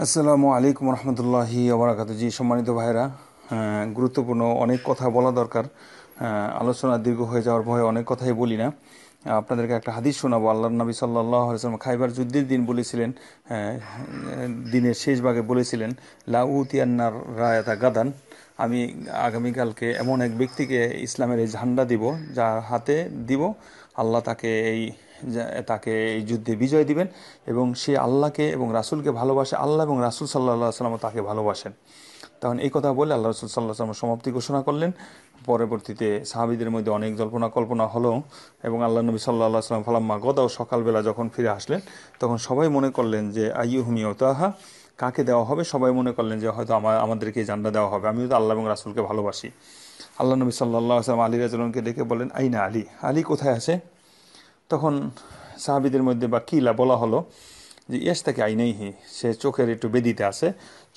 আসসালামু আলাইকুম রহমতুল্লাহি আবরাকাত জি সম্মানিত ভাইরা গুরুত্বপূর্ণ অনেক কথা বলা দরকার আলোচনা দীর্ঘ হয়ে যাওয়ার ভয়ে অনেক কথাই বলি না আপনাদেরকে একটা হাদিস শোনাবো আল্লাহ নবী সাল্লাহ আলসালাম খাইবার যুদ্ধের দিন বলেছিলেন দিনের শেষ ভাগে বলেছিলেন লাউতিয়ান্নার রায়াতা গাদান আমি আগামীকালকে এমন এক ব্যক্তিকে ইসলামের এই ঝান্ডা দিব যার হাতে দিব আল্লাহ তাকে এই তাকে এই যুদ্ধে বিজয় দিবেন এবং সে আল্লাহকে এবং রাসুলকে ভালোবাসে আল্লাহ এবং রাসুল সাল্লাহ সাল্লাম তাকে ভালোবাসেন তখন এই কথা বলে আল্লাহ রসুল সাল্লাহ সাল্লাম সমাপ্তি ঘোষণা করলেন পরবর্তীতে সাহাবিদের মধ্যে অনেক জল্পনা কল্পনা হলো এবং আল্লাহ নবী সাল্লাহ সাল্লাম ফালাম্মা গদাও সকালবেলা যখন ফিরে আসলেন তখন সবাই মনে করলেন যে হুমি ওতাহা কাকে দেওয়া হবে সবাই মনে করলেন যে হয়তো আমার আমাদেরকে জান্না দেওয়া হবে আমিও তো আল্লাহ এবং রাসুলকে ভালোবাসি আল্লাহ নবী সাল্লাহ আসলাম আলী রাজনকে ডেকে বলেন আইনা আলী আলী কোথায় আছে তখন সাহাবিদের মধ্যে বা কিলা বলা হলো যে ইয়াস তাকে হি সে চোখের একটু বেদিতে আছে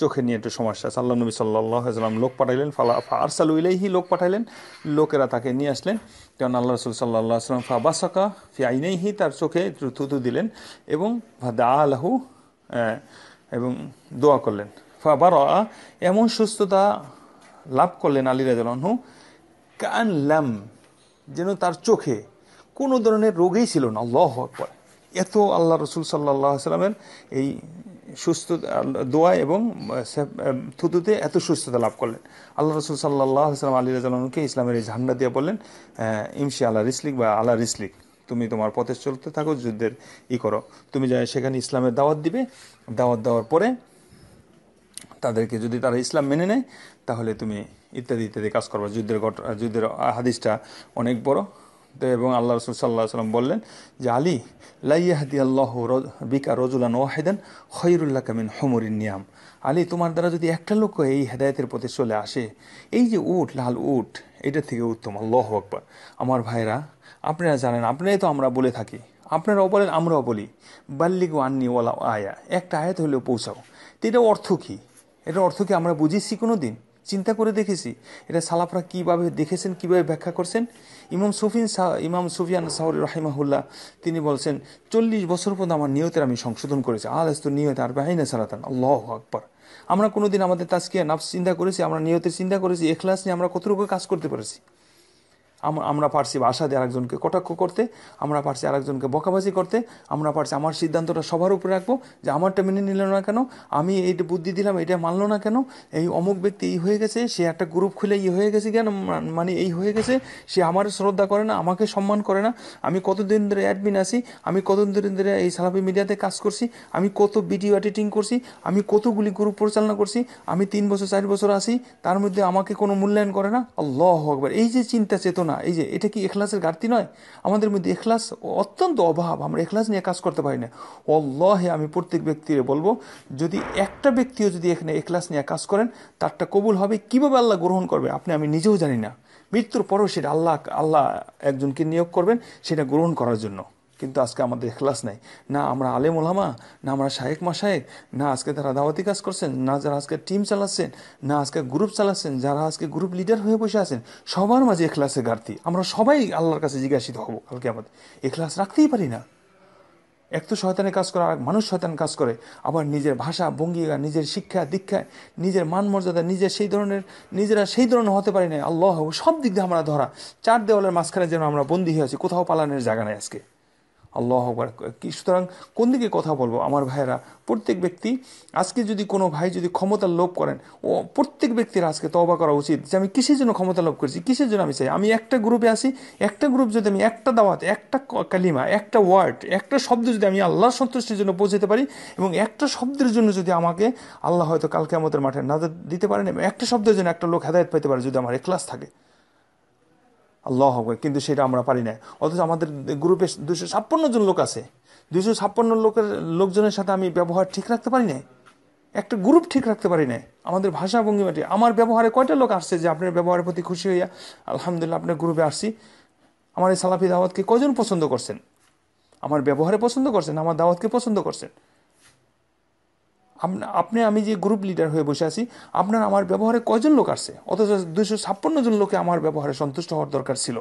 চোখের নিয়ে একটু সমস্যা আছে আল্লাহ নবী সাল্লাহাম লোক পাঠাইলেন ফালা আরসাল ইলাইহি লোক পাঠাইলেন লোকেরা তাকে নিয়ে আসলেন কারণ আল্লাহ রসুল সাল্লাহ আসলাম বাসাকা ফি হি তার চোখে একটু থুতু দিলেন এবং দা আলাহু এবং দোয়া করলেন বার এমন সুস্থতা লাভ করলেন আলী রাজু কান লাম যেন তার চোখে কোনো ধরনের রোগেই ছিল না আল্লাহ আকবর এত আল্লাহ রসুল সাল্লাহ সাল্লামের এই সুস্থ দোয়া এবং থুতুতে এত সুস্থতা লাভ করলেন আল্লাহ রসুল সাল্লাহ সাল্লাম আলী রাজালকে ইসলামের এই ঝান্ডা দিয়ে বললেন ইমসি আল্লাহ রিসলিক বা আল্লাহ রিসলিক তুমি তোমার পথে চলতে থাকো যুদ্ধের ই করো তুমি যা সেখানে ইসলামের দাওয়াত দিবে দাওয়াত দেওয়ার পরে তাদেরকে যদি তারা ইসলাম মেনে নেয় তাহলে তুমি ইত্যাদি ইত্যাদি কাজ করবা যুদ্ধের ঘটনা যুদ্ধের হাদিসটা অনেক বড় তো এবং আল্লাহ রসুল সাল্লাহ সাল্লাম বললেন যে আলী লাইয়াহাদি আল্লাহ বিকা রজুলান ওয়াহেদান খৈরুল্লাহ কামিন হমরিন নিয়াম আলী তোমার দ্বারা যদি একটা লোক এই হেদায়তের পথে চলে আসে এই যে উট লাল উট এটা থেকে উত্তম আল্লাহ আকবর আমার ভাইরা আপনারা জানেন আপনারাই তো আমরা বলে থাকি আপনারাও বলেন আমরাও বলি বাল্লিক আন্নি ওয়ালা আয়া একটা আয়াত হলেও পৌঁছাও তো এটা অর্থ কী এটার অর্থ কি আমরা বুঝেছি কোনো দিন চিন্তা করে দেখেছি এটা সালাফরা কীভাবে দেখেছেন কীভাবে ব্যাখ্যা করছেন ইমাম সুফিন ইমাম সুফিয়ান সাহরি রাহিমাহুল্লাহ তিনি বলছেন চল্লিশ বছর পর্যন্ত আমার নিয়তের আমি সংশোধন করেছি আল আস্তু নিয়ত আর বাহিনা সালাতান আল্লাহ আকবর আমরা কোনোদিন আমাদের তাজকিয়া নাফ চিন্তা করেছি আমরা নিয়তের চিন্তা করেছি এখলাস নিয়ে আমরা কতটুকু কাজ করতে পেরেছি আমরা পারছি দিয়ে আরেকজনকে কটাক্ষ করতে আমরা পারছি আরেকজনকে বকাবাজি করতে আমরা পারছি আমার সিদ্ধান্তটা সবার উপরে রাখবো যে আমারটা মেনে নিল না কেন আমি এইটা বুদ্ধি দিলাম এটা মানলো না কেন এই অমুক ব্যক্তি এই হয়ে গেছে সে একটা গ্রুপ খুলে ইয়ে হয়ে গেছে কেন মানে এই হয়ে গেছে সে আমার শ্রদ্ধা করে না আমাকে সম্মান করে না আমি কতদিন ধরে অ্যাডমিন আছি আমি কতদিন ধরে এই সালাপি মিডিয়াতে কাজ করছি আমি কত ভিডিও এডিটিং করছি আমি কতগুলি গ্রুপ পরিচালনা করছি আমি তিন বছর চার বছর আছি তার মধ্যে আমাকে কোনো মূল্যায়ন করে না আল্লাহ একবার এই যে চিন্তা চেতনা না এই যে এটা কি এখলাসের ঘাটতি নয় আমাদের মধ্যে এখলাস অত্যন্ত অভাব আমরা এখলাস নিয়ে কাজ করতে পারি না অল্লাহে আমি প্রত্যেক ব্যক্তির বলবো যদি একটা ব্যক্তিও যদি এখানে এখলাস নিয়ে কাজ করেন তারটা কবুল হবে কীভাবে আল্লাহ গ্রহণ করবে আপনি আমি নিজেও জানি না মৃত্যুর পরও সেটা আল্লাহ আল্লাহ একজনকে নিয়োগ করবেন সেটা গ্রহণ করার জন্য কিন্তু আজকে আমাদের এখলাস নাই না আমরা আলেম ওলামা না আমরা শাহেক মাশায়েক না আজকে তারা দাওয়াতি কাজ করছেন না যারা আজকে টিম চালাচ্ছেন না আজকে গ্রুপ চালাচ্ছেন যারা আজকে গ্রুপ লিডার হয়ে বসে আছেন সবার মাঝে এখলাসে গার্থি আমরা সবাই আল্লাহর কাছে জিজ্ঞাসিত হব কালকে আমাদের এখলাস রাখতেই পারি না এক তো শয়তানে কাজ করে আর মানুষ শয়তান কাজ করে আবার নিজের ভাষা ভঙ্গিকা নিজের শিক্ষা দীক্ষায় নিজের মান মর্যাদা নিজের সেই ধরনের নিজেরা সেই ধরনের হতে পারি না আল্লাহ সব দিক দিয়ে আমরা ধরা চার দেওয়ালের মাঝখানে যেন আমরা বন্দী হয়ে আছি কোথাও পালানোর জায়গা নেই আজকে আল্লাহ কি সুতরাং কোন দিকে কথা বলবো আমার ভাইয়েরা প্রত্যেক ব্যক্তি আজকে যদি কোনো ভাই যদি ক্ষমতার লোভ করেন ও প্রত্যেক ব্যক্তির আজকে তবা করা উচিত যে আমি কিসের জন্য ক্ষমতা লোভ করছি কিসের জন্য আমি চাই আমি একটা গ্রুপে আসি একটা গ্রুপ যদি আমি একটা দাওয়াত একটা কালিমা একটা ওয়ার্ড একটা শব্দ যদি আমি আল্লাহ সন্তুষ্টির জন্য পৌঁছাতে পারি এবং একটা শব্দের জন্য যদি আমাকে আল্লাহ হয়তো কালকে আমাদের মাঠে না দিতে পারেন এবং একটা শব্দের জন্য একটা লোক হেদায়ত পেতে পারে যদি আমার ক্লাস থাকে আল্লাহ হবে কিন্তু সেটা আমরা পারি না অথচ আমাদের গ্রুপে দুশো ছাপ্পান্ন জন লোক আছে দুশো ছাপ্পান্ন লোকের লোকজনের সাথে আমি ব্যবহার ঠিক রাখতে পারি না একটা গ্রুপ ঠিক রাখতে পারি না আমাদের ভাষা ভঙ্গিমাটি আমার ব্যবহারে কয়টা লোক আসছে যে আপনার ব্যবহারের প্রতি খুশি হইয়া আলহামদুলিল্লাহ আপনার গ্রুপে আসছি আমার এই সালাফি দাওয়াতকে কজন পছন্দ করছেন আমার ব্যবহারে পছন্দ করছেন আমার দাওয়াতকে পছন্দ করছেন আপনি আমি যে গ্রুপ লিডার হয়ে বসে আছি আপনার আমার ব্যবহারে কয়জন লোক আসছে অথচ দুশো ছাপ্পান্ন জন লোকে আমার ব্যবহারে সন্তুষ্ট হওয়ার দরকার ছিল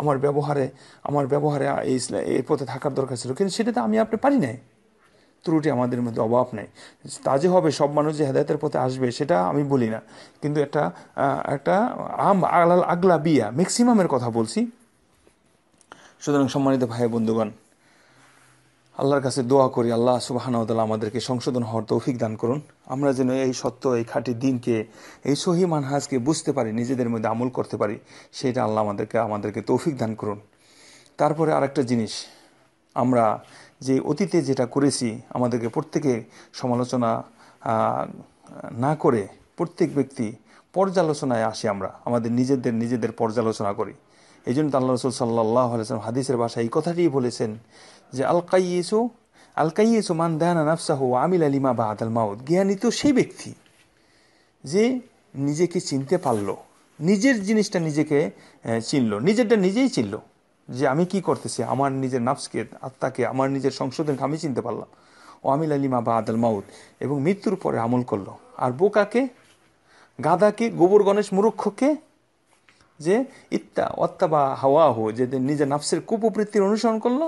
আমার ব্যবহারে আমার ব্যবহারে এই এর পথে থাকার দরকার ছিল কিন্তু সেটা তো আমি আপনি পারি নাই ত্রুটি আমাদের মধ্যে অভাব নেই তা যে হবে সব মানুষ যে হেদায়তের পথে আসবে সেটা আমি বলি না কিন্তু একটা একটা আম আগলা বিয়া ম্যাক্সিমামের কথা বলছি সুতরাং সম্মানিত ভাই বন্ধুগণ আল্লাহর কাছে দোয়া করি আল্লাহ সুবাহানতাল্লাহ আমাদেরকে সংশোধন হওয়ার তৌফিক দান করুন আমরা যেন এই সত্য এই খাঁটি দিনকে এই সহি মানহাজকে বুঝতে পারি নিজেদের মধ্যে আমল করতে পারি সেটা আল্লাহ আমাদেরকে আমাদেরকে তৌফিক দান করুন তারপরে আরেকটা জিনিস আমরা যে অতীতে যেটা করেছি আমাদেরকে প্রত্যেকে সমালোচনা না করে প্রত্যেক ব্যক্তি পর্যালোচনায় আসি আমরা আমাদের নিজেদের নিজেদের পর্যালোচনা করি এই জন্য আল্লাহ রসুল সাল্লাহ আলাইসলাম হাদিসের ভাষায় এই কথাটি বলেছেন যে আল কাইসু আল কাইসু মান দানা নাফসাহ আমিল আলিমা বা আদাল মাউদ জ্ঞানী তো সেই ব্যক্তি যে নিজেকে চিনতে পারলো নিজের জিনিসটা নিজেকে চিনল নিজেরটা নিজেই চিনল যে আমি কি করতেছি আমার নিজের নাফসকে আত্মাকে আমার নিজের সংশোধনকে আমি চিনতে পারলাম ও আমিল আলিমা বা আদাল মাউদ এবং মৃত্যুর পরে আমল করলো আর বোকাকে গাদাকে গোবর গণেশ মুরক্ষকে যে ইত্তা অত্তাবা হাওয়াহু যে নিজের নাফসের কুপবৃত্তির অনুসরণ করলো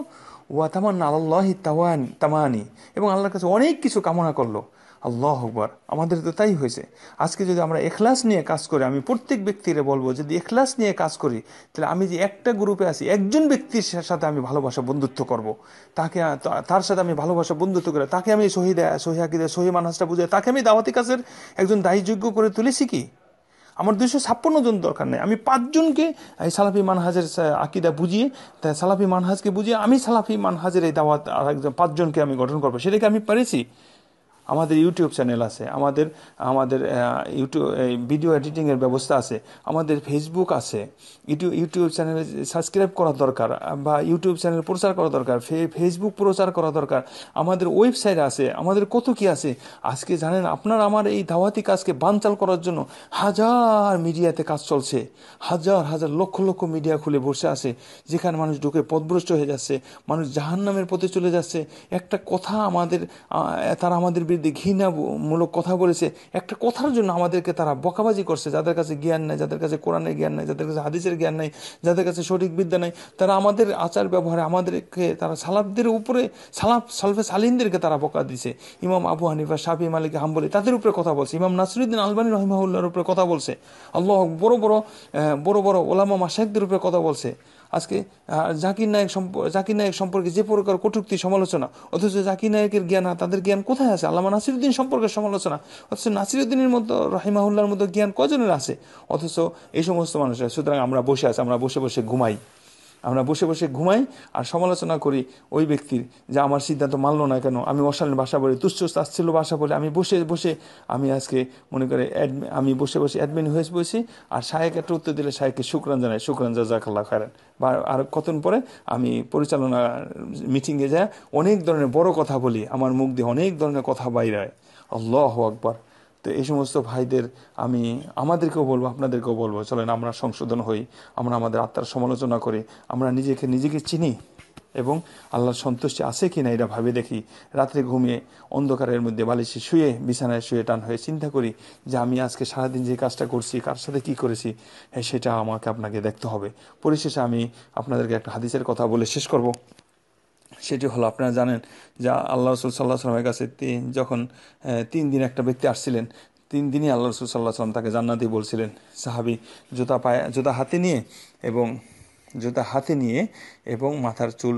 ওয়া তামান আল্লাহ তাওয়ান তামানি এবং আল্লাহর কাছে অনেক কিছু কামনা করলো আল্লাহ আকবর আমাদের তো তাই হয়েছে আজকে যদি আমরা এখলাস নিয়ে কাজ করি আমি প্রত্যেক ব্যক্তিরে বলবো যদি এখলাস নিয়ে কাজ করি তাহলে আমি যে একটা গ্রুপে আছি একজন ব্যক্তির সাথে আমি ভালোবাসা বন্ধুত্ব করব। তাকে তার সাথে আমি ভালোবাসা বন্ধুত্ব করে তাকে আমি সহি দেয় সহি আঁকি দেয় সহি বুঝে তাকে আমি দাওয়াতি কাজের একজন দায়ীযোগ্য করে তুলেছি কি আমার দুশো ছাপ্পান্ন জন দরকার নেই আমি পাঁচজনকে এই সালাফি মানহাজের আকিদা বুঝিয়ে তাই সালাফি মানহাজকে বুঝিয়ে আমি সালাফি মানহাজের এই দাওয়াত আর একজন পাঁচজনকে আমি গঠন করবো সেটাকে আমি পেরেছি আমাদের ইউটিউব চ্যানেল আছে আমাদের আমাদের ইউটিউব ভিডিও এডিটিংয়ের ব্যবস্থা আছে আমাদের ফেসবুক আছে ইউটিউব ইউটিউব চ্যানেলে সাবস্ক্রাইব করা দরকার বা ইউটিউব চ্যানেল প্রচার করা দরকার ফেসবুক প্রচার করা দরকার আমাদের ওয়েবসাইট আছে আমাদের কত কি আছে আজকে জানেন আপনার আমার এই দাওয়াতি কাজকে বানচাল করার জন্য হাজার মিডিয়াতে কাজ চলছে হাজার হাজার লক্ষ লক্ষ মিডিয়া খুলে বসে আছে যেখানে মানুষ ঢুকে পদভ্রষ্ট হয়ে যাচ্ছে মানুষ জাহান্নামের পথে চলে যাচ্ছে একটা কথা আমাদের তারা আমাদের বিরুদ্ধে ঘৃণামূলক কথা বলেছে একটা কথার জন্য আমাদেরকে তারা বকাবাজি করছে যাদের কাছে জ্ঞান নেই যাদের কাছে কোরআনের জ্ঞান নেই যাদের কাছে হাদিসের জ্ঞান নেই যাদের কাছে সঠিক বিদ্যা নেই তারা আমাদের আচার ব্যবহারে আমাদেরকে তারা সালাবদের উপরে সালাব সালফে সালিনদেরকে তারা বকা দিছে ইমাম আবু হানিফা শাফি মালিক হাম্বলি তাদের উপরে কথা বলছে ইমাম নাসরুদ্দিন আলবানী রহিমাউল্লার উপরে কথা বলছে আল্লাহ বড় বড় বড় বড় ওলামা মাসেকদের উপরে কথা বলছে আজকে জাকির নায়ক জাকির নায়ক সম্পর্কে যে প্রকার কটুক্তি সমালোচনা অথচ জাকির নায়কের জ্ঞান তাদের জ্ঞান কোথায় আছে আল্লামা নাসিরুদ্দিন সম্পর্কে সমালোচনা অথচ নাসিরুদ্দিনের মতো রাহিমাহুল্লার মতো জ্ঞান কজনের আছে অথচ এই সমস্ত মানুষের সুতরাং আমরা বসে আছি আমরা বসে বসে ঘুমাই আমরা বসে বসে ঘুমাই আর সমালোচনা করি ওই ব্যক্তির যে আমার সিদ্ধান্ত মানলো না কেন আমি অশালীন ভাষা বলি তুচ্ছ তাচ্ছিল্য ভাষা বলি আমি বসে বসে আমি আজকে মনে করে আমি বসে বসে অ্যাডমিন হয়ে বসি আর সাহেক একটা উত্তর দিলে সাহেককে শুক্রান জানায় শুক্রান জাজাকাল্লা খারেন বা আর কতদিন পরে আমি পরিচালনা মিটিংয়ে যায় অনেক ধরনের বড় কথা বলি আমার মুখ দিয়ে অনেক ধরনের কথা বাইরে হয় আল্লাহ আকবার তো এই সমস্ত ভাইদের আমি আমাদেরকেও বলবো আপনাদেরকেও বলবো চলেন আমরা সংশোধন হই আমরা আমাদের আত্মার সমালোচনা করি আমরা নিজেকে নিজেকে চিনি এবং আল্লাহর সন্তুষ্টি আছে কি না এটা ভাবে দেখি রাত্রে ঘুমিয়ে অন্ধকারের মধ্যে বালিশে শুয়ে বিছানায় শুয়ে টান হয়ে চিন্তা করি যে আমি আজকে সারাদিন যে কাজটা করছি কার সাথে কি করেছি হ্যাঁ সেটা আমাকে আপনাকে দেখতে হবে পরিশেষে আমি আপনাদেরকে একটা হাদিসের কথা বলে শেষ করব সেটি হলো আপনারা জানেন যা আল্লাহ রসুল সাল্লাহ সাল্লামের কাছে যখন তিন দিন একটা ব্যক্তি আসছিলেন তিন দিনই আল্লাহ রসুল সাল্লাহ সাল্লাম তাকে জান্নাতি বলছিলেন সাহাবি জুতা পায়ে জুতা হাতে নিয়ে এবং জুতা হাতে নিয়ে এবং মাথার চুল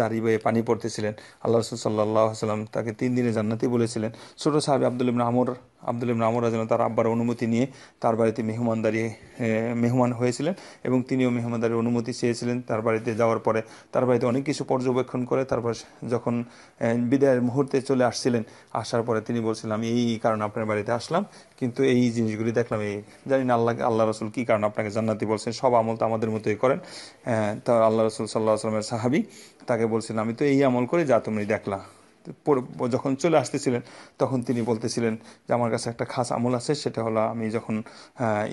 দাড়ি বেয়ে পানি পড়তেছিলেন আল্লাহ রসুল সাল্লাহ সাল্লাম তাকে তিন দিনে জান্নাতি বলেছিলেন ছোটো সাহেব আব্দুল ইবনা আমর আব্দুল ইবনা যেন তার আব্বার অনুমতি নিয়ে তার বাড়িতে মেহমানদারি মেহমান হয়েছিলেন এবং তিনিও মেহমানদারির অনুমতি চেয়েছিলেন তার বাড়িতে যাওয়ার পরে তার বাড়িতে অনেক কিছু পর্যবেক্ষণ করে তারপর যখন বিদায়ের মুহূর্তে চলে আসছিলেন আসার পরে তিনি বলছিলাম এই কারণে আপনার বাড়িতে আসলাম কিন্তু এই জিনিসগুলি দেখলাম এই জানি না আল্লাহ আল্লাহ রসুল কী কারণে আপনাকে জান্নাতি বলছেন সব আমল তো আমাদের মতোই করেন তা আল্লাহ রসুল সাল্লাহ আসলামের সাহাবি তাকে বলছিলেন আমি তো এই আমল করে যা তুমি দেখলা যখন চলে আসতেছিলেন তখন তিনি বলতেছিলেন যে আমার কাছে একটা খাস আমল আছে সেটা হলো আমি যখন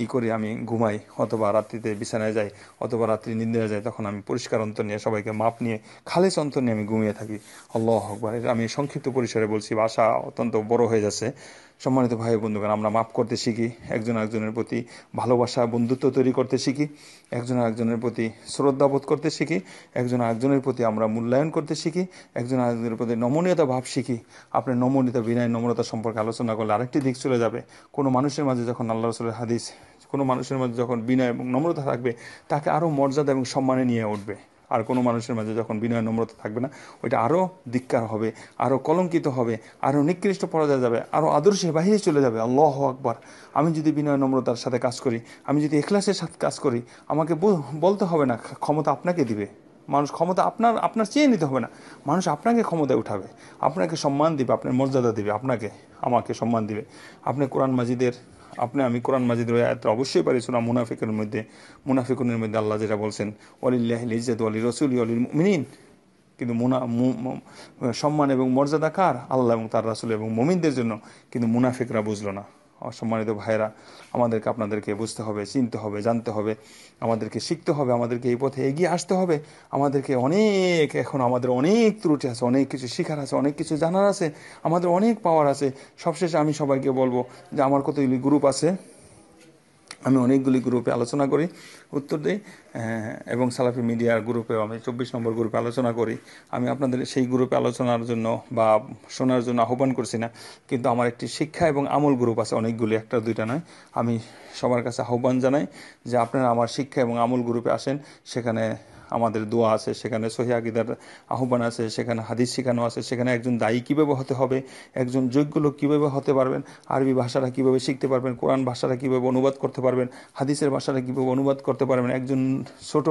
ই করি আমি ঘুমাই অথবা রাত্রিতে বিছানায় যাই অথবা রাত্রি নিন্দে যাই তখন আমি পরিষ্কার অন্তর নিয়ে সবাইকে মাপ নিয়ে খালেস অন্তর নিয়ে আমি ঘুমিয়ে থাকি আল্লাহ আকবর আমি সংক্ষিপ্ত পরিসরে বলছি বাসা অত্যন্ত বড় হয়ে যাচ্ছে সম্মানিত ভাই বন্ধুগণ আমরা মাফ করতে শিখি একজন একজনের প্রতি ভালোবাসা বন্ধুত্ব তৈরি করতে শিখি একজন একজনের প্রতি শ্রদ্ধাবোধ করতে শিখি একজন একজনের প্রতি আমরা মূল্যায়ন করতে শিখি একজন একজনের প্রতি নমনীয়তা ভাব শিখি আপনি নমনীয়তা বিনয় নম্রতা সম্পর্কে আলোচনা করলে আরেকটি দিক চলে যাবে কোনো মানুষের মাঝে যখন আল্লাহ রসুলের হাদিস কোনো মানুষের মাঝে যখন বিনয় এবং নম্রতা থাকবে তাকে আরও মর্যাদা এবং সম্মানে নিয়ে উঠবে আর কোনো মানুষের মাঝে যখন বিনয় নম্রতা থাকবে না ওইটা আরও ধিক্কার হবে আরও কলঙ্কিত হবে আরও নিকৃষ্ট পরাজয় যাবে আরও আদর্শের বাহিরে চলে যাবে আল্লাহ আকবার আমি যদি বিনয় নম্রতার সাথে কাজ করি আমি যদি এখলাসের সাথে কাজ করি আমাকে বলতে হবে না ক্ষমতা আপনাকে দিবে মানুষ ক্ষমতা আপনার আপনার চেয়ে নিতে হবে না মানুষ আপনাকে ক্ষমতায় উঠাবে আপনাকে সম্মান দিবে আপনার মর্যাদা দিবে আপনাকে আমাকে সম্মান দিবে আপনি কোরআন মাজিদের আপনি আমি কোরআন মাজিদ রয়ে আয়াতটা অবশ্যই পারি সোনা মুনাফিকের মধ্যে মুনাফিকুনের মধ্যে আল্লাহ যেটা বলছেন অলিল্লাহ ইজাদ আলী রসুল অলিল মিনিন কিন্তু মুনা সম্মান এবং মর্যাদা কার আল্লাহ এবং তার রাসুল এবং মমিনদের জন্য কিন্তু মুনাফিকরা বুঝলো না সম্মানিত ভাইরা আমাদেরকে আপনাদেরকে বুঝতে হবে চিনতে হবে জানতে হবে আমাদেরকে শিখতে হবে আমাদেরকে এই পথে এগিয়ে আসতে হবে আমাদেরকে অনেক এখন আমাদের অনেক ত্রুটি আছে অনেক কিছু শেখার আছে অনেক কিছু জানার আছে আমাদের অনেক পাওয়ার আছে সবশেষে আমি সবাইকে বলবো যে আমার কতগুলি গ্রুপ আছে আমি অনেকগুলি গ্রুপে আলোচনা করি উত্তর দিই হ্যাঁ, এবং সালাফি মিডিয়ার গ্রুপেও আমি চব্বিশ নম্বর গ্রুপে আলোচনা করি আমি আপনাদের সেই গ্রুপে আলোচনার জন্য বা শোনার জন্য আহ্বান করছি না কিন্তু আমার একটি শিক্ষা এবং আমল গ্রুপ আছে অনেকগুলি একটা দুইটা নয় আমি সবার কাছে আহ্বান জানাই যে আপনারা আমার শিক্ষা এবং আমল গ্রুপে আসেন সেখানে আমাদের দোয়া আছে সেখানে সহিদার আহ্বান আছে সেখানে হাদিস শেখানো আছে সেখানে একজন দায়ী কীভাবে হতে হবে একজন যোগ্য লোক কীভাবে হতে পারবেন আরবি ভাষাটা কীভাবে শিখতে পারবেন কোরআন ভাষাটা কীভাবে অনুবাদ করতে পারবেন হাদিসের ভাষাটা কীভাবে অনুবাদ করতে পারবেন একজন ছোট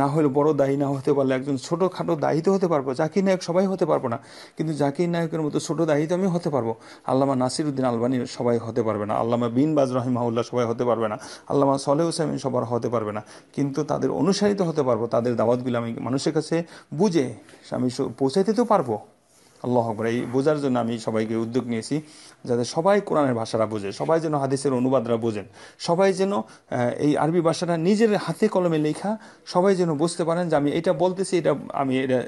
না হলে বড় দায়ী না হতে পারলে একজন খাটো দায়িত্ব হতে পারবো জাকির নায়ক সবাই হতে পারবো না কিন্তু জাকির নায়কের মতো ছোট দায়িত্ব আমি হতে পারবো আল্লামা নাসির উদ্দিন আলবানি সবাই হতে পারবে না আল্লামা বিন বাজ রহিমাউল্লাহ সবাই হতে পারবে না আল্লামা সলে হুসাইমিন সবার হতে পারবে না কিন্তু তাদের অনুসারিত হতে পারবো তাদের ইসলামের দাওয়াতগুলো আমি মানুষের কাছে বুঝে আমি পৌঁছাইতে তো পারবো আল্লাহ আকবর এই বোঝার জন্য আমি সবাইকে উদ্যোগ নিয়েছি যাতে সবাই কোরআনের ভাষাটা বোঝে সবাই যেন হাদিসের অনুবাদরা বোঝেন সবাই যেন এই আরবি ভাষাটা নিজের হাতে কলমে লেখা সবাই যেন বুঝতে পারেন যে আমি এটা বলতেছি এটা আমি এটা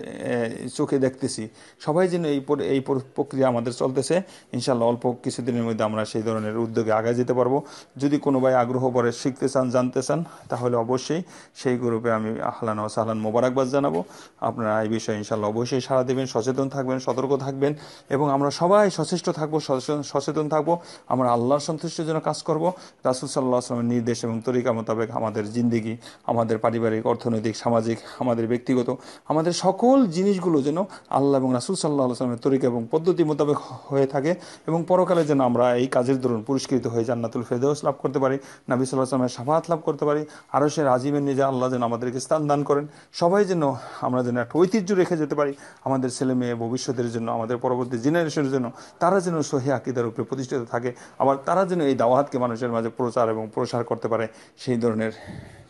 চোখে দেখতেছি সবাই যেন এই এই প্রক্রিয়া আমাদের চলতেছে ইনশাল্লাহ অল্প কিছুদিনের মধ্যে আমরা সেই ধরনের উদ্যোগে আগে যেতে পারবো যদি কোনো ভাই আগ্রহ পরে শিখতে চান জানতে চান তাহলে অবশ্যই সেই গ্রুপে আমি আহলান ও সাহলান মোবারকবাদ জানাবো আপনারা এই বিষয়ে ইনশাল্লাহ অবশ্যই সাড়া দেবেন সচেতন থাকবেন সতর্ক থাকবেন এবং আমরা সবাই সচেষ্ট থাকবো সচেতন সচেতন থাকবো আমরা আল্লাহর সন্তুষ্টির জন্য কাজ করব রাসুল সাল্লাহ আসলামের নির্দেশ এবং তরিকা মোতাবেক আমাদের জিন্দিগি আমাদের পারিবারিক অর্থনৈতিক সামাজিক আমাদের ব্যক্তিগত আমাদের সকল জিনিসগুলো যেন আল্লাহ এবং রাসুল সাল্লাহ আসলামের তরিকা এবং পদ্ধতি মোতাবেক হয়ে থাকে এবং পরকালে যেন আমরা এই কাজের দরুন পুরস্কৃত হয়ে জান্নাতুল ফেরদৌস লাভ করতে পারি নাবি সাল্লাহ আসলামের সাফাত লাভ করতে পারি আরও সে রাজিমের নিজে আল্লাহ যেন আমাদেরকে স্থান দান করেন সবাই যেন আমরা যেন একটা ঐতিহ্য রেখে যেতে পারি আমাদের ছেলে মেয়ে ভবিষ্যতের জন্য আমাদের পরবর্তী জেনারেশনের জন্য তারা যেন সহি আকিদ তার উপরে প্রতিষ্ঠিত থাকে আবার তারা যেন এই দাওয়াতকে মানুষের মাঝে প্রচার এবং প্রসার করতে পারে সেই ধরনের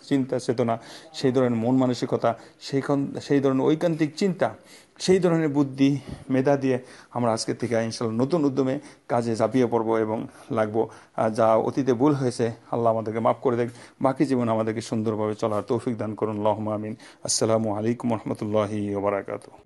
চিন্তা চেতনা সেই ধরনের মন মানসিকতা সেইখান সেই ধরনের ঐকান্তিক চিন্তা সেই ধরনের বুদ্ধি মেধা দিয়ে আমরা আজকে থেকে ইনশাল্লাহ নতুন উদ্যমে কাজে ঝাঁপিয়ে পড়বো এবং লাগবো যা অতীতে ভুল হয়েছে আল্লাহ আমাদেরকে মাফ করে দেখ বাকি জীবন আমাদেরকে সুন্দরভাবে চলার তৌফিক দান করুন লহমা আমিন আসসালামু আলাইকুম রহমতুল্লাহি ওবরাকাতু